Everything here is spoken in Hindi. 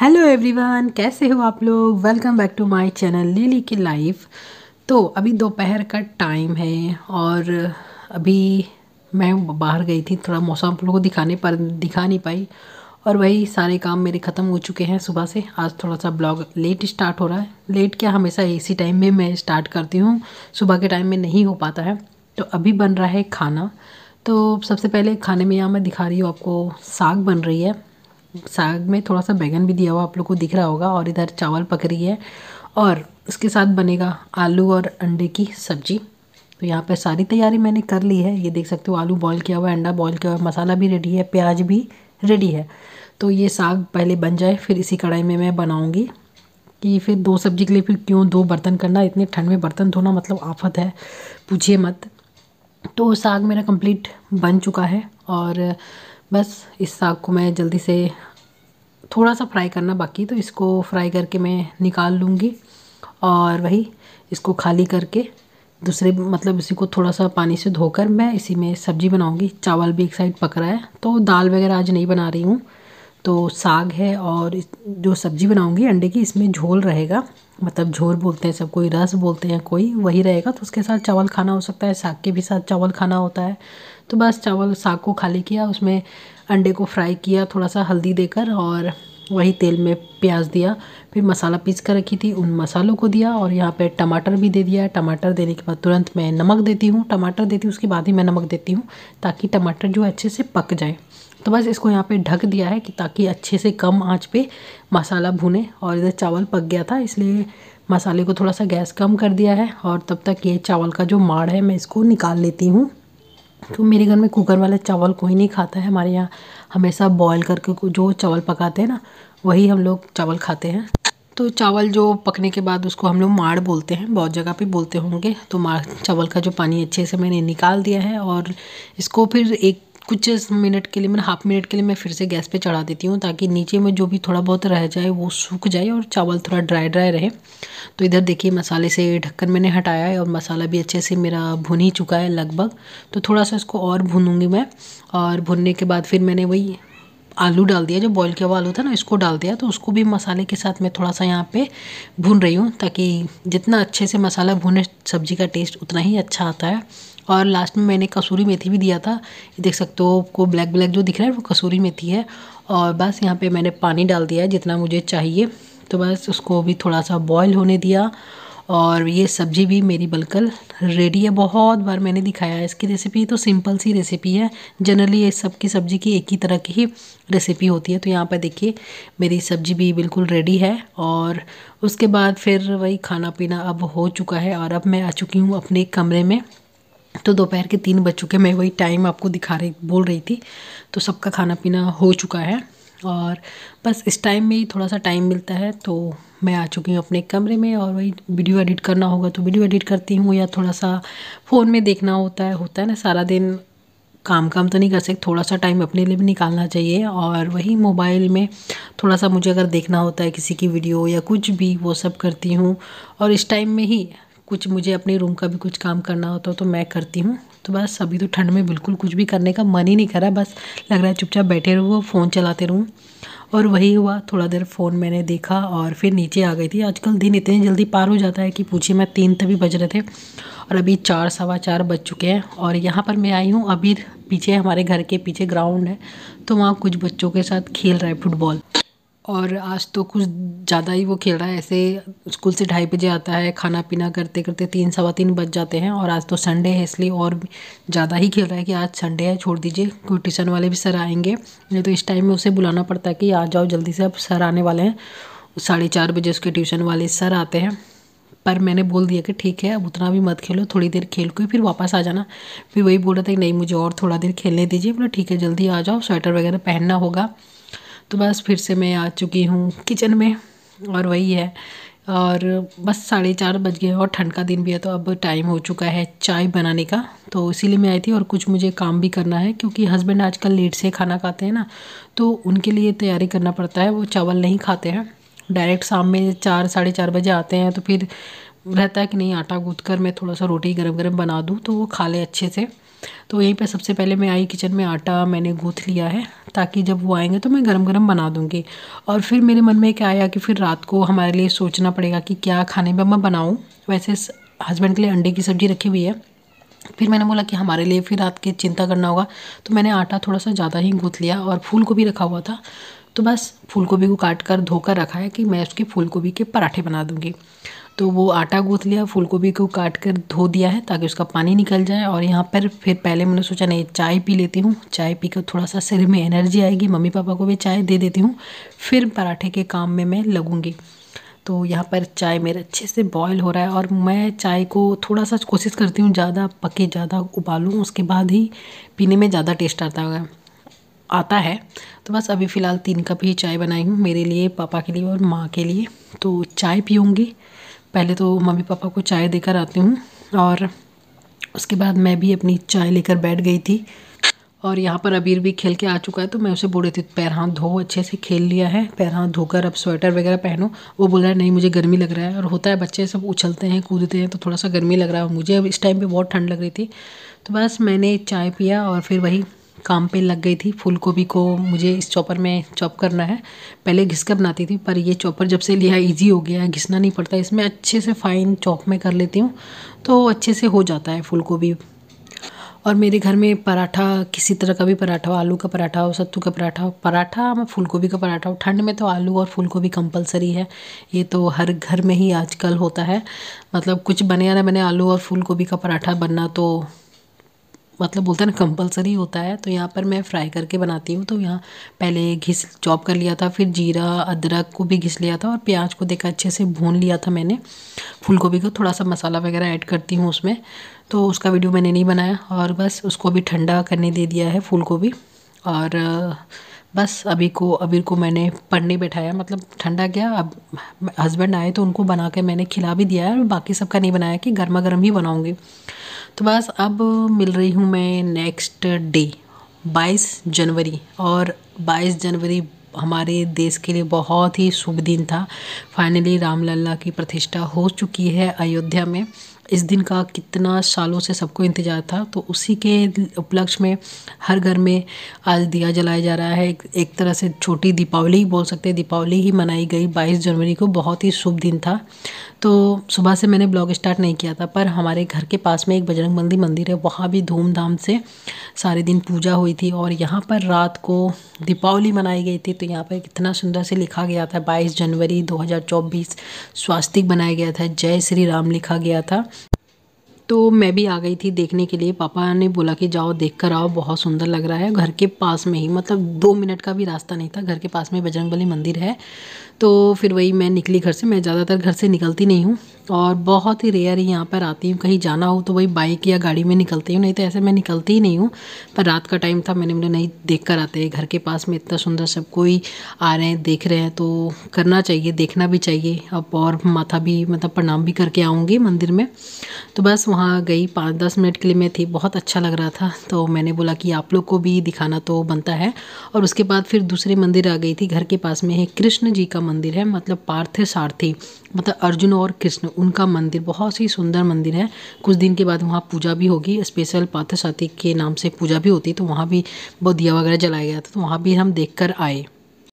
हेलो एवरीवन कैसे हो आप लोग welcome back to my channel Lily की लाइफ तो अभी दोपहर का टाइम है और अभी मैं बाहर गई थी थोड़ा मौसम आप लोगों को दिखाने पर दिखा नहीं पाई और वही सारे काम मेरे ख़त्म हो चुके हैं सुबह से आज थोड़ा सा ब्लॉग लेट स्टार्ट हो रहा है लेट क्या हमेशा इसी टाइम में मैं स्टार्ट करती हूँ सुबह के टाइम में नहीं हो पाता है तो अभी बन रहा है खाना तो सबसे पहले खाने में यहाँ मैं दिखा रही हूँ आपको साग बन रही है साग में थोड़ा सा बैगन भी दिया हुआ आप लोग को दिख रहा होगा और इधर चावल पक रही है और उसके साथ बनेगा आलू और अंडे की सब्जी तो यहाँ पे सारी तैयारी मैंने कर ली है ये देख सकते हो आलू बॉईल किया हुआ है अंडा बॉईल किया हुआ मसाला भी रेडी है प्याज भी रेडी है तो ये साग पहले बन जाए फिर इसी कढ़ाई में मैं बनाऊँगी कि फिर दो सब्जी के लिए फिर क्यों दो बर्तन करना इतने ठंड में बर्तन धोना मतलब आफत है पूछिए मत तो साग मेरा कंप्लीट बन चुका है और बस इस साग को मैं जल्दी से थोड़ा सा फ्राई करना बाकी तो इसको फ्राई करके मैं निकाल लूँगी और वही इसको खाली करके दूसरे मतलब इसी को थोड़ा सा पानी से धोकर मैं इसी में सब्ज़ी बनाऊँगी चावल भी एक साइड पक रहा है तो दाल वगैरह आज नहीं बना रही हूँ तो साग है और जो सब्ज़ी बनाऊँगी अंडे की इसमें झोल रहेगा मतलब झोर बोलते हैं सब कोई रस बोलते हैं कोई वही रहेगा तो उसके साथ चावल खाना हो सकता है साग के भी साथ चावल खाना होता है तो बस चावल साग को खाली किया उसमें अंडे को फ्राई किया थोड़ा सा हल्दी देकर और वही तेल में प्याज दिया फिर मसाला पीस कर रखी थी उन मसालों को दिया और यहाँ पे टमाटर भी दे दिया टमाटर देने के बाद तुरंत मैं नमक देती हूँ टमाटर देती हूँ उसके बाद ही मैं नमक देती हूँ ताकि टमाटर जो अच्छे से पक जाए तो बस इसको यहाँ पे ढक दिया है कि ताकि अच्छे से कम आंच पे मसाला भुने और इधर चावल पक गया था इसलिए मसाले को थोड़ा सा गैस कम कर दिया है और तब तक ये चावल का जो माड़ है मैं इसको निकाल लेती हूँ तो मेरे घर में कुकर वाला चावल कोई नहीं खाता है हमारे यहाँ हमेशा बॉयल करके जो चावल पकाते हैं ना वही हम लोग चावल खाते हैं तो चावल जो पकने के बाद उसको हम लोग माड़ बोलते हैं बहुत जगह पे बोलते होंगे तो माड़ चावल का जो पानी अच्छे से मैंने निकाल दिया है और इसको फिर एक कुछ मिनट के लिए मैंने हाफ मिनट के लिए मैं फिर से गैस पे चढ़ा देती हूँ ताकि नीचे में जो भी थोड़ा बहुत रह जाए वो सूख जाए और चावल थोड़ा ड्राई ड्राई रहे तो इधर देखिए मसाले से ढक्कन मैंने हटाया है और मसाला भी अच्छे से मेरा भुन ही चुका है लगभग तो थोड़ा सा इसको और भूनूँगी मैं और भुनने के बाद फिर मैंने वही आलू डाल दिया जो बॉयल किया हुआ आलू था ना इसको डाल दिया तो उसको भी मसाले के साथ मैं थोड़ा सा यहाँ पे भून रही हूँ ताकि जितना अच्छे से मसाला भुने सब्जी का टेस्ट उतना ही अच्छा आता है और लास्ट में मैंने कसूरी मेथी भी दिया था ये देख सकते हो आपको ब्लैक ब्लैक जो दिख रहा है वो कसूरी मेथी है और बस यहाँ पे मैंने पानी डाल दिया है जितना मुझे चाहिए तो बस उसको भी थोड़ा सा बॉयल होने दिया और ये सब्ज़ी भी मेरी बल्कल रेडी है बहुत बार मैंने दिखाया है इसकी रेसिपी तो सिंपल सी रेसिपी है जनरली ये सब की सब्ज़ी की एक ही तरह की ही रेसिपी होती है तो यहाँ पर देखिए मेरी सब्ज़ी भी बिल्कुल रेडी है और उसके बाद फिर वही खाना पीना अब हो चुका है और अब मैं आ चुकी हूँ अपने कमरे में तो दोपहर के तीन बज चुके मैं वही टाइम आपको दिखा रही बोल रही थी तो सबका खाना पीना हो चुका है और बस इस टाइम में ही थोड़ा सा टाइम मिलता है तो मैं आ चुकी हूँ अपने कमरे में और वही वीडियो एडिट करना होगा तो वीडियो एडिट करती हूँ या थोड़ा सा फ़ोन में देखना होता है होता है ना सारा दिन काम काम तो नहीं कर सकते थोड़ा सा टाइम अपने लिए भी निकालना चाहिए और वही मोबाइल में थोड़ा सा मुझे अगर देखना होता है किसी की वीडियो या कुछ भी वो सब करती हूँ और इस टाइम में ही कुछ मुझे अपने रूम का भी कुछ काम करना होता है तो मैं करती हूँ तो बस अभी तो ठंड में बिल्कुल कुछ भी करने का मन ही नहीं करा बस लग रहा है चुपचाप बैठे रहूँ फ़ोन चलाते रहूँ और वही हुआ थोड़ा देर फ़ोन मैंने देखा और फिर नीचे आ गई थी आजकल दिन इतने जल्दी पार हो जाता है कि पूछिए मैं तीन तभी बज रहे थे और अभी चार सवा चार बज चुके हैं और यहाँ पर मैं आई हूँ अभी पीछे हमारे घर के पीछे ग्राउंड है तो वहाँ कुछ बच्चों के साथ खेल रहा है फुटबॉल और आज तो कुछ ज़्यादा ही वो खेल रहा है ऐसे स्कूल से ढाई बजे आता है खाना पीना करते करते तीन सवा तीन बज जाते हैं और आज तो संडे है इसलिए और ज़्यादा ही खेल रहा है कि आज संडे है छोड़ दीजिए कोई ट्यूशन वाले भी सर आएंगे नहीं तो इस टाइम में उसे बुलाना पड़ता है कि आ जाओ जल्दी से अब सर आने वाले हैं साढ़े चार बजे उसके ट्यूशन वाले सर आते हैं पर मैंने बोल दिया कि ठीक है अब उतना भी मत खेलो थोड़ी देर खेल के फिर वापस आ जाना फिर वही बोल रहा था कि नहीं मुझे और थोड़ा देर खेलने दीजिए बोला ठीक है जल्दी आ जाओ स्वेटर वगैरह पहनना होगा तो बस फिर से मैं आ चुकी हूँ किचन में और वही है और बस साढ़े चार बज गए और ठंड का दिन भी है तो अब टाइम हो चुका है चाय बनाने का तो इसीलिए मैं आई थी और कुछ मुझे काम भी करना है क्योंकि हस्बैंड आजकल लेट से खाना खाते हैं ना तो उनके लिए तैयारी करना पड़ता है वो चावल नहीं खाते हैं डायरेक्ट शाम में चार साढ़े चार बजे आते हैं तो फिर रहता है कि नहीं आटा गूँथ कर मैं थोड़ा सा रोटी गर्म गरम बना दूँ तो वो खा ले अच्छे से तो यहीं पे सबसे पहले मैं आई किचन में आटा मैंने गूँथ लिया है ताकि जब वो आएंगे तो मैं गरम गरम बना दूँगी और फिर मेरे मन में क्या आया कि फिर रात को हमारे लिए सोचना पड़ेगा कि क्या खाने में मैं बनाऊँ वैसे हस्बैंड के लिए अंडे की सब्ज़ी रखी हुई है फिर मैंने बोला कि हमारे लिए फिर रात की चिंता करना होगा तो मैंने आटा थोड़ा सा ज़्यादा ही गूँथ लिया और फूल को भी रखा हुआ था तो बस फूल गोभी को काट कर धोकर रखा है कि मैं उसके फूल गोभी के पराठे बना दूँगी तो वो आटा गूँथ लिया फूल गोभी को काट कर धो दिया है ताकि उसका पानी निकल जाए और यहाँ पर फिर पहले मैंने सोचा नहीं चाय पी लेती हूँ चाय पी कर थोड़ा सा शरीर में एनर्जी आएगी मम्मी पापा को भी चाय दे देती हूँ फिर पराठे के काम में मैं लगूँगी तो यहाँ पर चाय मेरा अच्छे से बॉयल हो रहा है और मैं चाय को थोड़ा सा कोशिश करती हूँ ज़्यादा पके ज़्यादा उबालूँ उसके बाद ही पीने में ज़्यादा टेस्ट आता है आता है तो बस अभी फ़िलहाल तीन कप ही चाय बनाई हूँ मेरे लिए पापा के लिए और माँ के लिए तो चाय पीऊँगी पहले तो मम्मी पापा को चाय देकर आती हूँ और उसके बाद मैं भी अपनी चाय लेकर बैठ गई थी और यहाँ पर अबीर भी खेल के आ चुका है तो मैं उसे बोल रही थी पैर हाथ धो अच्छे से खेल लिया है पैर हाथ धोकर अब स्वेटर वगैरह पहनो वो बोल रहा है नहीं मुझे गर्मी लग रहा है और होता है बच्चे सब उछलते हैं कूदते हैं तो थोड़ा सा गर्मी लग रहा है मुझे अब इस टाइम पे बहुत ठंड लग रही थी तो बस मैंने चाय पिया और फिर वही काम पे लग गई थी फूल गोभी को मुझे इस चॉपर में चॉप करना है पहले घिस कर बनाती थी पर ये चॉपर जब से लिया इजी हो गया है घिसना नहीं पड़ता इसमें अच्छे से फाइन चॉप में कर लेती हूँ तो अच्छे से हो जाता है फूल गोभी और मेरे घर में पराठा किसी तरह का भी पराठा हो आलू का पराठा हो सत्तू का पराठा हो पराठा मैं गोभी का पराठा हो ठंड में तो आलू और गोभी कंपलसरी है ये तो हर घर में ही आजकल होता है मतलब कुछ बने ना बने आलू और गोभी का पराठा बनना तो मतलब बोलते हैं ना कंपलसरी होता है तो यहाँ पर मैं फ्राई करके बनाती हूँ तो यहाँ पहले घिस चॉप कर लिया था फिर जीरा अदरक को भी घिस लिया था और प्याज को देखा अच्छे से भून लिया था मैंने फूल गोभी को थोड़ा सा मसाला वगैरह ऐड करती हूँ उसमें तो उसका वीडियो मैंने नहीं बनाया और बस उसको भी ठंडा करने दे दिया है फूल गोभी और बस अभी को अभी को मैंने पढ़ने बैठाया मतलब ठंडा गया अब हस्बैंड आए तो उनको बना के मैंने खिला भी दिया है और बाकी सबका नहीं बनाया कि गर्मा गर्म ही बनाऊँगी तो बस अब मिल रही हूँ मैं नेक्स्ट डे 22 जनवरी और 22 जनवरी हमारे देश के लिए बहुत ही शुभ दिन था फाइनली रामलला की प्रतिष्ठा हो चुकी है अयोध्या में इस दिन का कितना सालों से सबको इंतज़ार था तो उसी के उपलक्ष्य में हर घर में आज दिया जलाया जा रहा है एक तरह से छोटी दीपावली बोल सकते हैं दीपावली ही मनाई गई 22 जनवरी को बहुत ही शुभ दिन था तो सुबह से मैंने ब्लॉग स्टार्ट नहीं किया था पर हमारे घर के पास में एक बजरंग मंदिर मंदिर है वहाँ भी धूमधाम से सारे दिन पूजा हुई थी और यहाँ पर रात को दीपावली मनाई गई थी तो यहाँ पर कितना सुंदर से लिखा गया था 22 जनवरी 2024 स्वास्तिक बनाया गया था जय श्री राम लिखा गया था तो मैं भी आ गई थी देखने के लिए पापा ने बोला कि जाओ देख कर आओ बहुत सुंदर लग रहा है घर के पास में ही मतलब दो मिनट का भी रास्ता नहीं था घर के पास में बजरंगबली मंदिर है तो फिर वही मैं निकली घर से मैं ज़्यादातर घर से निकलती नहीं हूँ और बहुत ही रेयर ही यहाँ पर आती हूँ कहीं जाना हो तो वही बाइक या गाड़ी में निकलती हूँ नहीं तो ऐसे मैं निकलती ही नहीं हूँ पर रात का टाइम था मैंने बोला नहीं देख कर आते घर के पास में इतना सुंदर सब कोई आ रहे हैं देख रहे हैं तो करना चाहिए देखना भी चाहिए अब और माथा भी मतलब प्रणाम भी करके आऊँगी मंदिर में तो बस वहाँ गई पाँच दस मिनट के लिए मैं थी बहुत अच्छा लग रहा था तो मैंने बोला कि आप लोग को भी दिखाना तो बनता है और उसके बाद फिर दूसरे मंदिर आ गई थी घर के पास में है कृष्ण जी का मंदिर है मतलब पार्थ सारथी मतलब अर्जुन और कृष्ण उनका मंदिर बहुत ही सुंदर मंदिर है कुछ दिन के बाद वहाँ पूजा भी होगी स्पेशल साथी के नाम से पूजा भी होती तो वहाँ भी बहुत दिया वगैरह जलाया गया था तो वहाँ भी हम देख कर आए